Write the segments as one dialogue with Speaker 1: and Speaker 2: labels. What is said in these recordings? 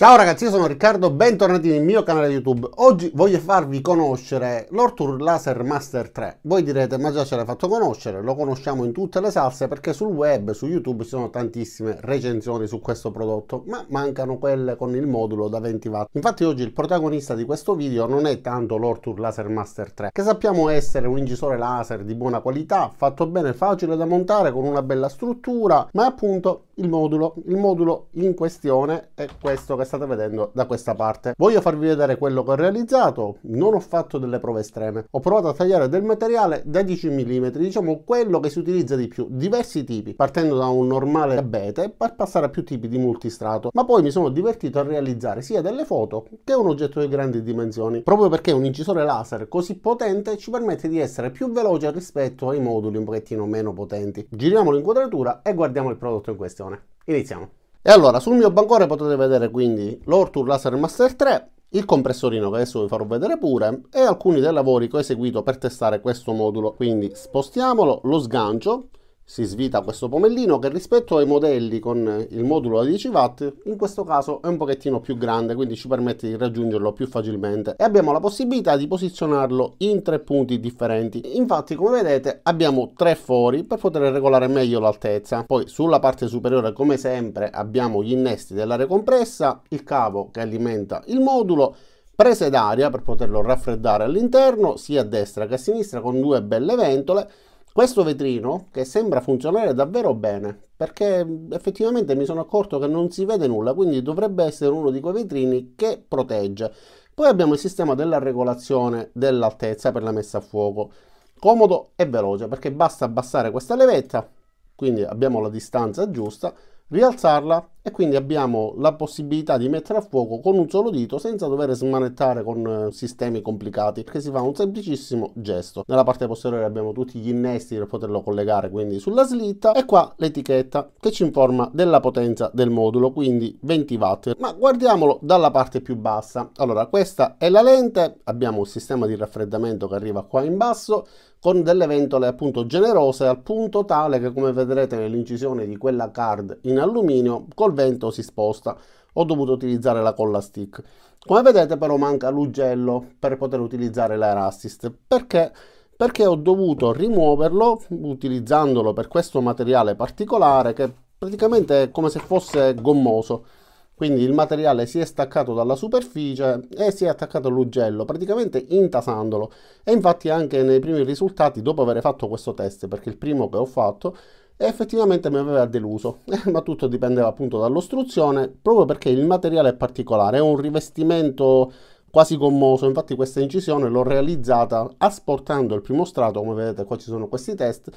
Speaker 1: Ciao ragazzi, io sono Riccardo, bentornati nel mio canale YouTube. Oggi voglio farvi conoscere l'Ortur Laser Master 3. Voi direte, ma già ce l'hai fatto conoscere, lo conosciamo in tutte le salse perché sul web, su YouTube ci sono tantissime recensioni su questo prodotto, ma mancano quelle con il modulo da 20 watt. Infatti oggi il protagonista di questo video non è tanto l'Ortur Laser Master 3, che sappiamo essere un incisore laser di buona qualità, fatto bene, facile da montare, con una bella struttura, ma appunto il modulo. Il modulo in questione è questo che state vedendo da questa parte. Voglio farvi vedere quello che ho realizzato, non ho fatto delle prove estreme. Ho provato a tagliare del materiale da 10 mm, diciamo quello che si utilizza di più, diversi tipi, partendo da un normale abete per passare a più tipi di multistrato, ma poi mi sono divertito a realizzare sia delle foto che un oggetto di grandi dimensioni, proprio perché un incisore laser così potente ci permette di essere più veloce rispetto ai moduli un pochettino meno potenti. Giriamo l'inquadratura e guardiamo il prodotto in questione presentazione. Iniziamo. E allora, sul mio bancone potete vedere quindi l'Ortur Laser Master 3, il compressorino che adesso vi farò vedere pure e alcuni dei lavori che ho eseguito per testare questo modulo. Quindi spostiamolo, lo sgancio si svita questo pomellino che rispetto ai modelli con il modulo da 10 watt in questo caso è un pochettino più grande quindi ci permette di raggiungerlo più facilmente e abbiamo la possibilità di posizionarlo in tre punti differenti infatti come vedete abbiamo tre fori per poter regolare meglio l'altezza poi sulla parte superiore come sempre abbiamo gli innesti dell'aria compressa il cavo che alimenta il modulo prese d'aria per poterlo raffreddare all'interno sia a destra che a sinistra con due belle ventole questo vetrino che sembra funzionare davvero bene perché effettivamente mi sono accorto che non si vede nulla quindi dovrebbe essere uno di quei vetrini che protegge. Poi abbiamo il sistema della regolazione dell'altezza per la messa a fuoco comodo e veloce perché basta abbassare questa levetta quindi abbiamo la distanza giusta rialzarla e quindi abbiamo la possibilità di mettere a fuoco con un solo dito senza dover smanettare con eh, sistemi complicati perché si fa un semplicissimo gesto nella parte posteriore abbiamo tutti gli innesti per poterlo collegare quindi sulla slitta e qua l'etichetta che ci informa della potenza del modulo quindi 20 watt ma guardiamolo dalla parte più bassa allora questa è la lente abbiamo il sistema di raffreddamento che arriva qua in basso con delle ventole appunto generose al punto tale che come vedrete nell'incisione di quella card in alluminio col vento si sposta ho dovuto utilizzare la colla stick come vedete però manca l'ugello per poter utilizzare l'air assist perché perché ho dovuto rimuoverlo utilizzandolo per questo materiale particolare che praticamente è come se fosse gommoso quindi il materiale si è staccato dalla superficie e si è attaccato all'ugello praticamente intasandolo e infatti anche nei primi risultati dopo aver fatto questo test perché il primo che ho fatto effettivamente mi aveva deluso ma tutto dipendeva appunto dall'ostruzione proprio perché il materiale è particolare è un rivestimento quasi gommoso infatti questa incisione l'ho realizzata asportando il primo strato come vedete qua ci sono questi test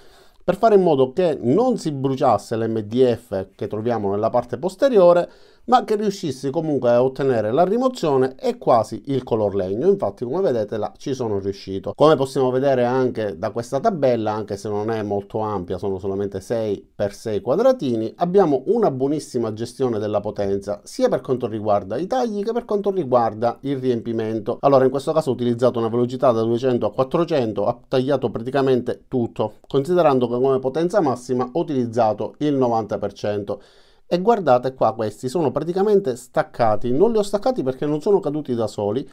Speaker 1: per fare in modo che non si bruciasse l'MDF che troviamo nella parte posteriore, ma che riuscisse comunque a ottenere la rimozione e quasi il color legno. Infatti, come vedete, là ci sono riuscito. Come possiamo vedere anche da questa tabella, anche se non è molto ampia, sono solamente 6 x 6 quadratini, abbiamo una buonissima gestione della potenza, sia per quanto riguarda i tagli che per quanto riguarda il riempimento. Allora, in questo caso ho utilizzato una velocità da 200 a 400, ha tagliato praticamente tutto, considerando come potenza massima ho utilizzato il 90%. E guardate qua, questi sono praticamente staccati. Non li ho staccati perché non sono caduti da soli,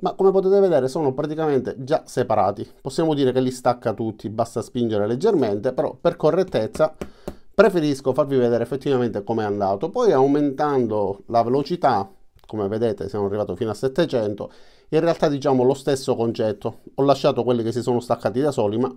Speaker 1: ma come potete vedere sono praticamente già separati. Possiamo dire che li stacca tutti, basta spingere leggermente, però per correttezza preferisco farvi vedere effettivamente com'è andato. Poi aumentando la velocità, come vedete siamo arrivati fino a 700, in realtà diciamo lo stesso concetto. Ho lasciato quelli che si sono staccati da soli, ma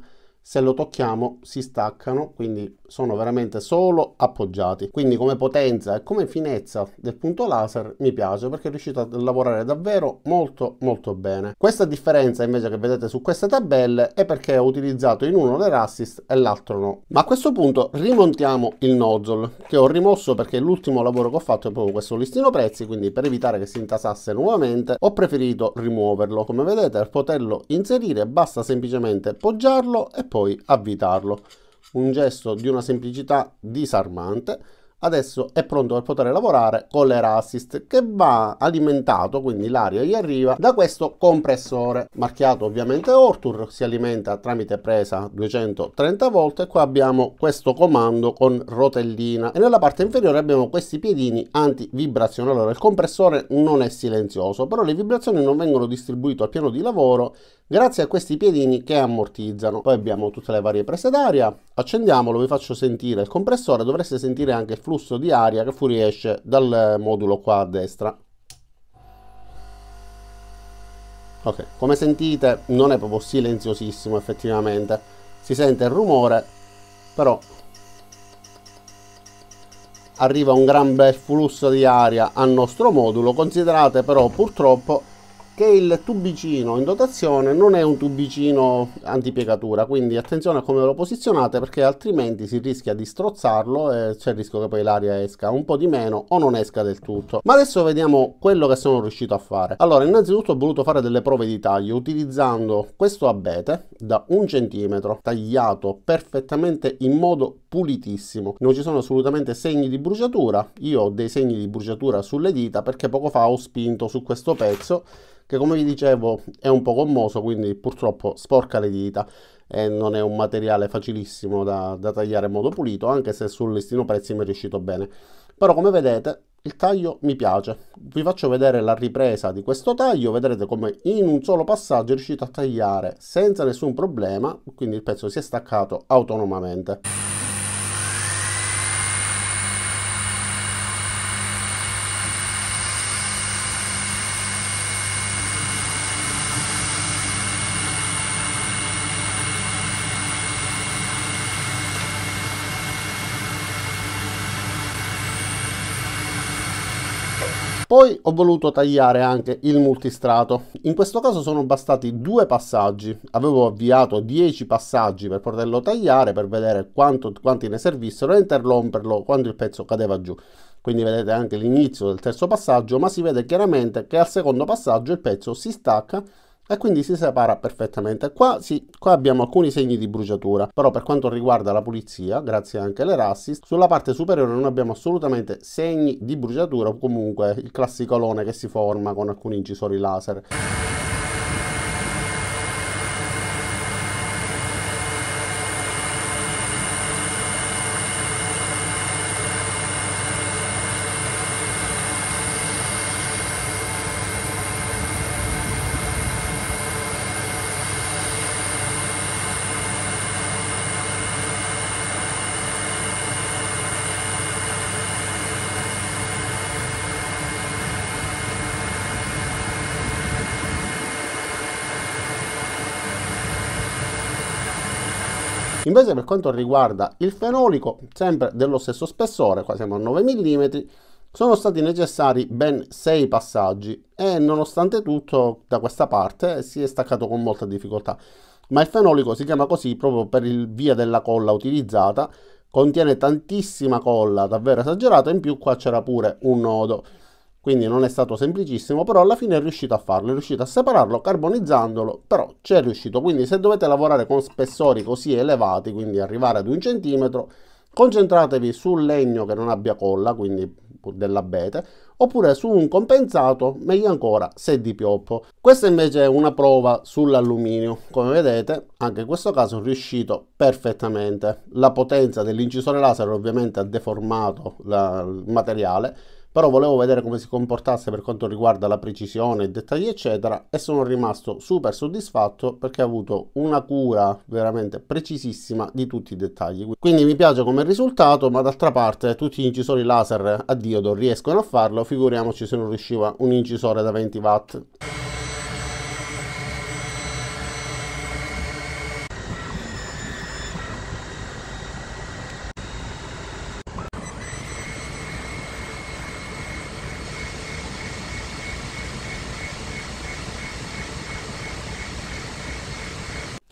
Speaker 1: se lo tocchiamo si staccano quindi sono veramente solo appoggiati quindi come potenza e come finezza del punto laser mi piace perché è riuscito a lavorare davvero molto molto bene questa differenza invece che vedete su queste tabelle è perché ho utilizzato in uno l'air assist e l'altro no ma a questo punto rimontiamo il nozzle che ho rimosso perché l'ultimo lavoro che ho fatto è proprio questo listino prezzi quindi per evitare che si intasasse nuovamente ho preferito rimuoverlo come vedete al poterlo inserire basta semplicemente poggiarlo e poi poi avvitarlo. Un gesto di una semplicità disarmante adesso è pronto per poter lavorare con l'air assist che va alimentato, quindi l'aria gli arriva da questo compressore marchiato ovviamente Ortur, si alimenta tramite presa 230 volt e qua abbiamo questo comando con rotellina e nella parte inferiore abbiamo questi piedini anti-vibrazione. Allora il compressore non è silenzioso, però le vibrazioni non vengono distribuite al piano di lavoro grazie a questi piedini che ammortizzano. Poi abbiamo tutte le varie prese d'aria, Accendiamolo, vi faccio sentire il compressore, dovreste sentire anche il flusso di aria che fuoriesce dal modulo qua a destra. Ok, come sentite non è proprio silenziosissimo effettivamente, si sente il rumore, però arriva un gran bel flusso di aria al nostro modulo, considerate però purtroppo che il tubicino in dotazione non è un tubicino antipiegatura quindi attenzione a come lo posizionate perché altrimenti si rischia di strozzarlo e c'è il rischio che poi l'aria esca un po' di meno o non esca del tutto ma adesso vediamo quello che sono riuscito a fare allora innanzitutto ho voluto fare delle prove di taglio utilizzando questo abete da un centimetro tagliato perfettamente in modo pulitissimo, non ci sono assolutamente segni di bruciatura, io ho dei segni di bruciatura sulle dita perché poco fa ho spinto su questo pezzo che come vi dicevo è un po' gommoso quindi purtroppo sporca le dita e non è un materiale facilissimo da, da tagliare in modo pulito anche se sul listino prezzi mi è riuscito bene però come vedete il taglio mi piace vi faccio vedere la ripresa di questo taglio vedrete come in un solo passaggio è riuscito a tagliare senza nessun problema quindi il pezzo si è staccato autonomamente Poi ho voluto tagliare anche il multistrato. In questo caso sono bastati due passaggi. Avevo avviato 10 passaggi per poterlo tagliare, per vedere quanto, quanti ne servissero e interromperlo quando il pezzo cadeva giù. Quindi vedete anche l'inizio del terzo passaggio, ma si vede chiaramente che al secondo passaggio il pezzo si stacca e quindi si separa perfettamente. Qua, sì, qua abbiamo alcuni segni di bruciatura, però per quanto riguarda la pulizia, grazie anche alle rassist, sulla parte superiore non abbiamo assolutamente segni di bruciatura o comunque il classicolone che si forma con alcuni incisori laser. Invece per quanto riguarda il fenolico, sempre dello stesso spessore, qua siamo a 9 mm, sono stati necessari ben 6 passaggi e nonostante tutto da questa parte si è staccato con molta difficoltà. Ma il fenolico si chiama così proprio per il via della colla utilizzata, contiene tantissima colla, davvero esagerata, in più qua c'era pure un nodo quindi non è stato semplicissimo, però alla fine è riuscito a farlo, è riuscito a separarlo carbonizzandolo, però ci è riuscito, quindi se dovete lavorare con spessori così elevati, quindi arrivare ad un centimetro, concentratevi sul legno che non abbia colla, quindi dell'abete, oppure su un compensato, meglio ancora se di pioppo. Questa invece è una prova sull'alluminio, come vedete anche in questo caso è riuscito perfettamente. La potenza dell'incisore laser ovviamente ha deformato la, il materiale, però volevo vedere come si comportasse per quanto riguarda la precisione, i dettagli eccetera e sono rimasto super soddisfatto perché ha avuto una cura veramente precisissima di tutti i dettagli. Quindi mi piace come risultato ma d'altra parte tutti gli incisori laser a diodo riescono a farlo, figuriamoci se non riusciva un incisore da 20 watt.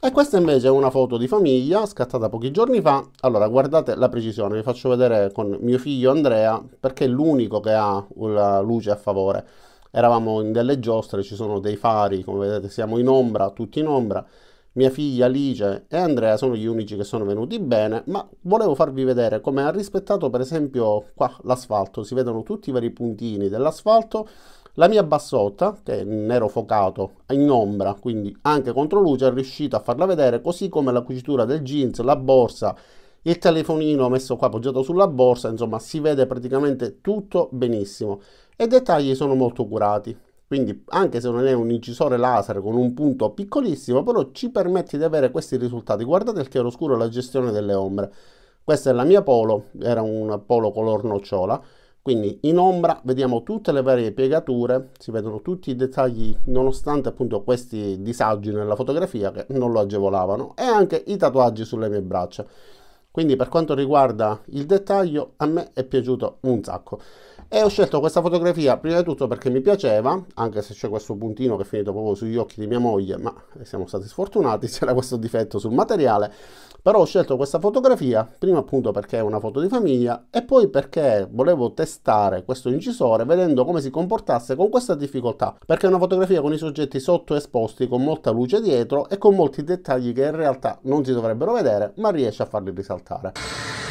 Speaker 1: E questa invece è una foto di famiglia scattata pochi giorni fa. Allora, guardate la precisione, vi faccio vedere con mio figlio Andrea, perché è l'unico che ha la luce a favore. Eravamo in delle giostre, ci sono dei fari, come vedete siamo in ombra, tutti in ombra. Mia figlia Alice e Andrea sono gli unici che sono venuti bene, ma volevo farvi vedere come ha rispettato per esempio qua l'asfalto. Si vedono tutti i vari puntini dell'asfalto la mia bassotta, che è nero focato, in ombra, quindi anche contro luce, è riuscito a farla vedere, così come la cucitura del jeans, la borsa, il telefonino messo qua appoggiato sulla borsa, insomma si vede praticamente tutto benissimo. E i dettagli sono molto curati, quindi anche se non è un incisore laser con un punto piccolissimo, però ci permette di avere questi risultati. Guardate il chiaroscuro e la gestione delle ombre. Questa è la mia Polo, era un Polo color nocciola quindi in ombra vediamo tutte le varie piegature, si vedono tutti i dettagli nonostante appunto questi disagi nella fotografia che non lo agevolavano e anche i tatuaggi sulle mie braccia. Quindi per quanto riguarda il dettaglio, a me è piaciuto un sacco. E ho scelto questa fotografia prima di tutto perché mi piaceva, anche se c'è questo puntino che è finito proprio sugli occhi di mia moglie, ma siamo stati sfortunati, c'era questo difetto sul materiale. Però ho scelto questa fotografia, prima appunto perché è una foto di famiglia e poi perché volevo testare questo incisore vedendo come si comportasse con questa difficoltà, perché è una fotografia con i soggetti sottoesposti, con molta luce dietro e con molti dettagli che in realtà non si dovrebbero vedere, ma riesce a farli risaltare. portare.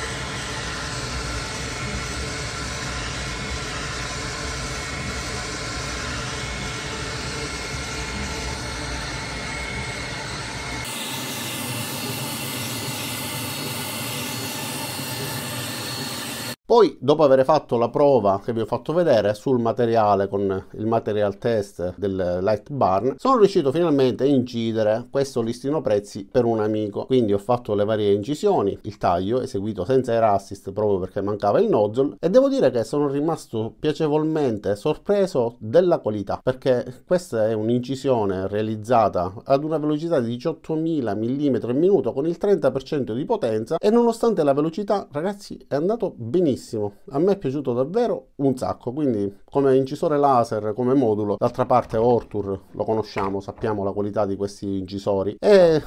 Speaker 1: Poi, dopo aver fatto la prova che vi ho fatto vedere sul materiale con il material test del Light Barn, sono riuscito finalmente a incidere questo listino prezzi per un amico. Quindi ho fatto le varie incisioni, il taglio eseguito senza air assist proprio perché mancava il nozzle e devo dire che sono rimasto piacevolmente sorpreso della qualità perché questa è un'incisione realizzata ad una velocità di 18.000 mm al minuto con il 30% di potenza e nonostante la velocità ragazzi è andato benissimo bellissimo. A me è piaciuto davvero un sacco, quindi come incisore laser, come modulo, d'altra parte Ortur lo conosciamo, sappiamo la qualità di questi incisori e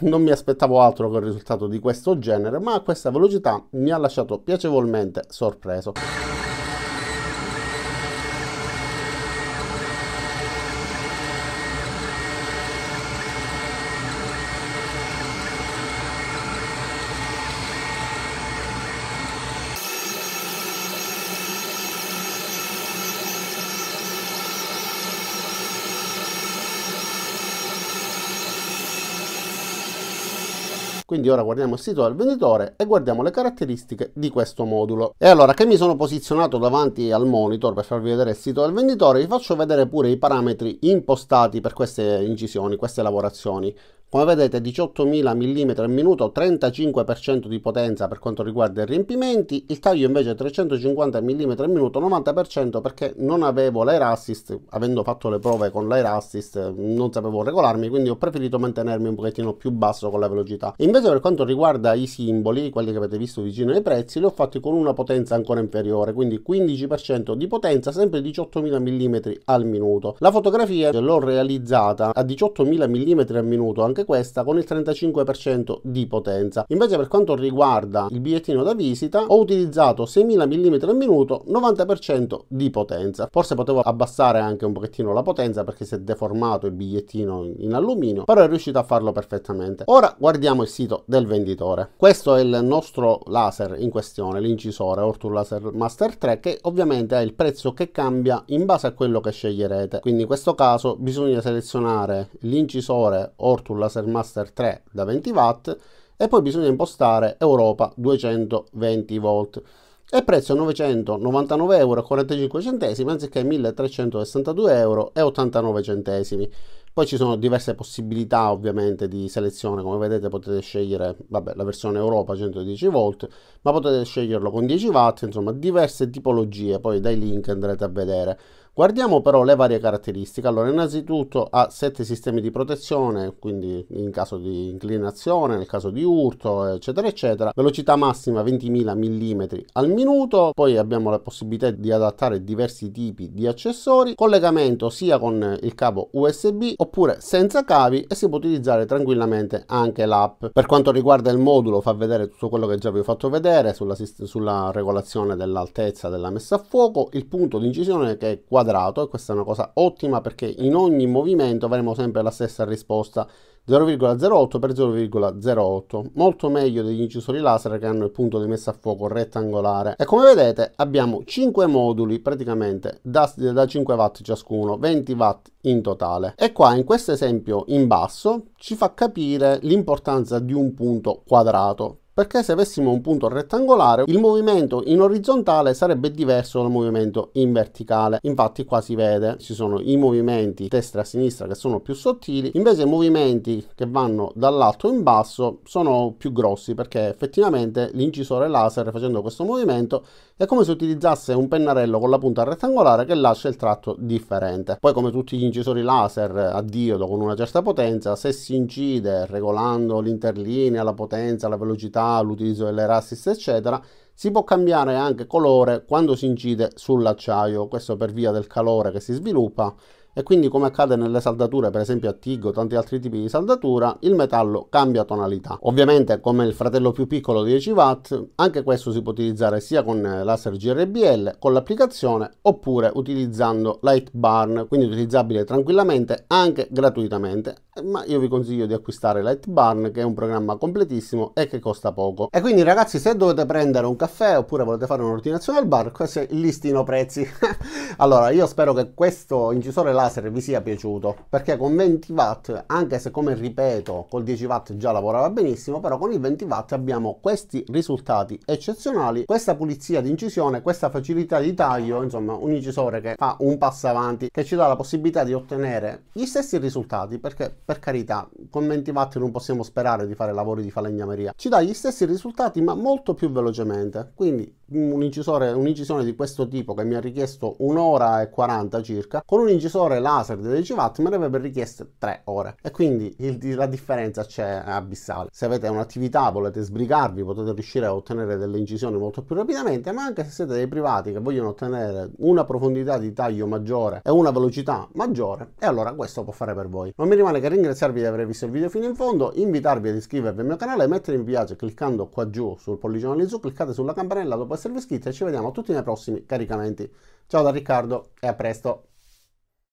Speaker 1: non mi aspettavo altro che un risultato di questo genere, ma questa velocità mi ha lasciato piacevolmente sorpreso. Quindi ora guardiamo il sito del venditore e guardiamo le caratteristiche di questo modulo. E allora che mi sono posizionato davanti al monitor per farvi vedere il sito del venditore, vi faccio vedere pure i parametri impostati per queste incisioni, queste lavorazioni come vedete 18.000 mm al minuto 35% di potenza per quanto riguarda i riempimenti il taglio invece 350 mm al minuto 90% perché non avevo l'air assist avendo fatto le prove con l'air assist non sapevo regolarmi quindi ho preferito mantenermi un pochettino più basso con la velocità invece per quanto riguarda i simboli quelli che avete visto vicino ai prezzi li ho fatti con una potenza ancora inferiore quindi 15% di potenza sempre 18.000 mm al minuto la fotografia l'ho realizzata a 18.000 mm al minuto anche anche questa con il 35% di potenza. Invece per quanto riguarda il bigliettino da visita ho utilizzato 6000 mm al minuto, 90% di potenza. Forse potevo abbassare anche un pochettino la potenza perché si è deformato il bigliettino in alluminio, però è riuscito a farlo perfettamente. Ora guardiamo il sito del venditore. Questo è il nostro laser in questione, l'incisore Ortur Laser Master 3 che ovviamente ha il prezzo che cambia in base a quello che sceglierete. Quindi in questo caso bisogna selezionare l'incisore Ortur Laser Laser Master 3 da 20 watt e poi bisogna impostare Europa 220 volt e prezzo 999,45 euro anziché 1362,89 euro. Poi ci sono diverse possibilità ovviamente di selezione, come vedete potete scegliere vabbè, la versione Europa 110 volt, ma potete sceglierlo con 10 watt, insomma diverse tipologie, poi dai link andrete a vedere. Guardiamo però le varie caratteristiche. Allora, innanzitutto ha sette sistemi di protezione, quindi in caso di inclinazione, nel caso di urto, eccetera, eccetera. Velocità massima 20.000 mm al minuto. Poi abbiamo la possibilità di adattare diversi tipi di accessori. Collegamento sia con il cavo USB oppure senza cavi e si può utilizzare tranquillamente anche l'app. Per quanto riguarda il modulo, fa vedere tutto quello che già vi ho fatto vedere sulla, sulla regolazione dell'altezza della messa a fuoco, il punto di incisione che è quadrato quadrato e questa è una cosa ottima perché in ogni movimento avremo sempre la stessa risposta 0,08 per 0,08 molto meglio degli incisori laser che hanno il punto di messa a fuoco rettangolare e come vedete abbiamo 5 moduli praticamente da, da 5 watt ciascuno 20 watt in totale e qua in questo esempio in basso ci fa capire l'importanza di un punto quadrato perché se avessimo un punto rettangolare il movimento in orizzontale sarebbe diverso dal movimento in verticale. Infatti qua si vede, ci sono i movimenti destra e sinistra che sono più sottili, invece i movimenti che vanno dall'alto in basso sono più grossi perché effettivamente l'incisore laser facendo questo movimento è come se utilizzasse un pennarello con la punta rettangolare che lascia il tratto differente. Poi come tutti gli incisori laser a diodo con una certa potenza, se si incide regolando l'interlinea, la potenza, la velocità, l'utilizzo delle assist eccetera si può cambiare anche colore quando si incide sull'acciaio questo per via del calore che si sviluppa e quindi come accade nelle saldature per esempio a Tig o tanti altri tipi di saldatura il metallo cambia tonalità ovviamente come il fratello più piccolo 10 watt anche questo si può utilizzare sia con laser GRBL con l'applicazione oppure utilizzando Light burn quindi utilizzabile tranquillamente anche gratuitamente ma io vi consiglio di acquistare Lightburn che è un programma completissimo e che costa poco. E quindi ragazzi se dovete prendere un caffè oppure volete fare un'ordinazione al bar, questo è il listino prezzi. allora io spero che questo incisore laser vi sia piaciuto perché con 20 watt, anche se come ripeto col 10 watt già lavorava benissimo, però con i 20 watt abbiamo questi risultati eccezionali, questa pulizia di incisione, questa facilità di taglio, insomma un incisore che fa un passo avanti, che ci dà la possibilità di ottenere gli stessi risultati perché per carità, con 20 watt non possiamo sperare di fare lavori di falegnameria. Ci dà gli stessi risultati ma molto più velocemente, quindi un'incisore, un'incisione di questo tipo che mi ha richiesto un'ora e 40 circa, con un incisore laser di 10 watt me ne avrebbe richieste 3 ore. E quindi il, la differenza c'è abissale. Se avete un'attività, volete sbrigarvi, potete riuscire a ottenere delle incisioni molto più rapidamente, ma anche se siete dei privati che vogliono ottenere una profondità di taglio maggiore e una velocità maggiore, e allora questo può fare per voi. Non mi rimane che ringraziarvi di aver visto il video fino in fondo, invitarvi ad iscrivervi al mio canale, mettere mi piace cliccando qua giù sul lì su, cliccate sulla campanella dopo essere serviscritta e ci vediamo tutti nei prossimi caricamenti. Ciao da Riccardo e a presto!